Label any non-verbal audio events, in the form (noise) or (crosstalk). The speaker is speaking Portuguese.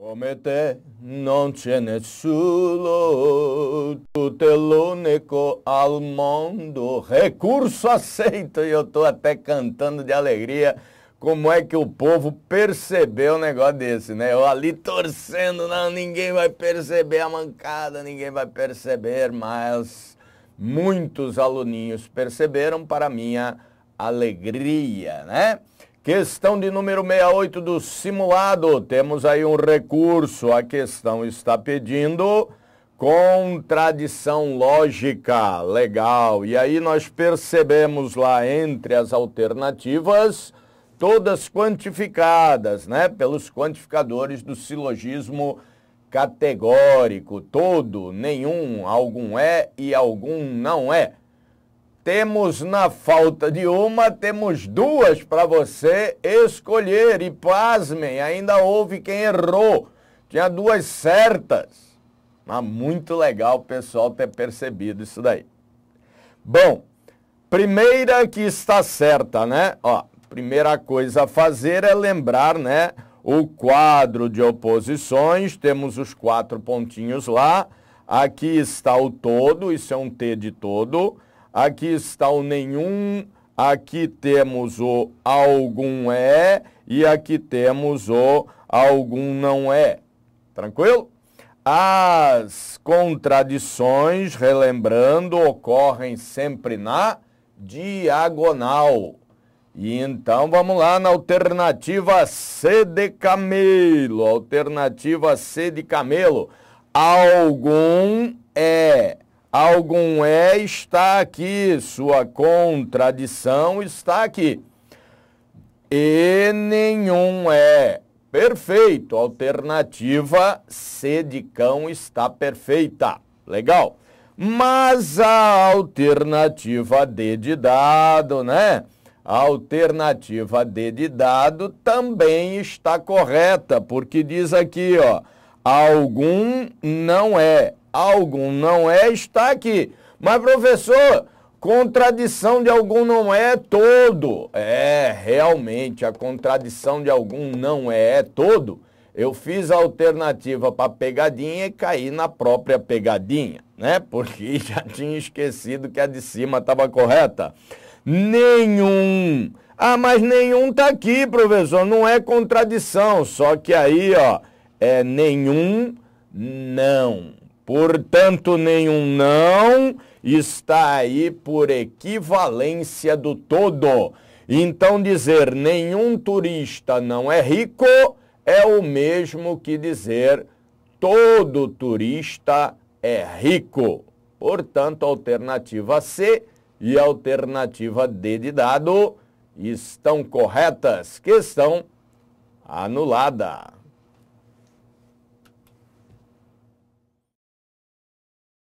Come te non c'è nessuno, tu te l'unico al mundo. Recurso aceito e eu tô até cantando de alegria. Como é que o povo percebeu um negócio desse, né? Eu ali torcendo, não, ninguém vai perceber a mancada, ninguém vai perceber, mas muitos aluninhos perceberam para minha alegria, né? Questão de número 68 do simulado, temos aí um recurso, a questão está pedindo contradição lógica, legal. E aí nós percebemos lá entre as alternativas, todas quantificadas, né, pelos quantificadores do silogismo categórico, todo, nenhum, algum é e algum não é. Temos na falta de uma, temos duas para você escolher. E pasmem, ainda houve quem errou. Tinha duas certas. Mas muito legal o pessoal ter percebido isso daí. Bom, primeira que está certa, né? Ó, primeira coisa a fazer é lembrar, né? O quadro de oposições, temos os quatro pontinhos lá. Aqui está o todo, isso é um T de todo aqui está o nenhum, aqui temos o algum é e aqui temos o algum não é. Tranquilo? As contradições, relembrando, ocorrem sempre na diagonal. E então vamos lá na alternativa C de camelo. Alternativa C de camelo. Algum é algum é está aqui, sua contradição está aqui. E nenhum é. Perfeito. Alternativa C de cão está perfeita. Legal. Mas a alternativa D de dado, né? A alternativa D de dado também está correta, porque diz aqui, ó, algum não é algum não é, está aqui. Mas, professor, contradição de algum não é, é todo. É, realmente, a contradição de algum não é, é todo. Eu fiz a alternativa para pegadinha e caí na própria pegadinha, né? Porque (laughs) já tinha esquecido que a de cima estava correta. Nenhum. Ah, mas nenhum tá aqui, professor. Não é contradição. Só que aí, ó, é nenhum, não. Portanto, nenhum não está aí por equivalência do todo. Então, dizer nenhum turista não é rico é o mesmo que dizer todo turista é rico. Portanto, alternativa C e alternativa D de dado estão corretas, Questão anulada.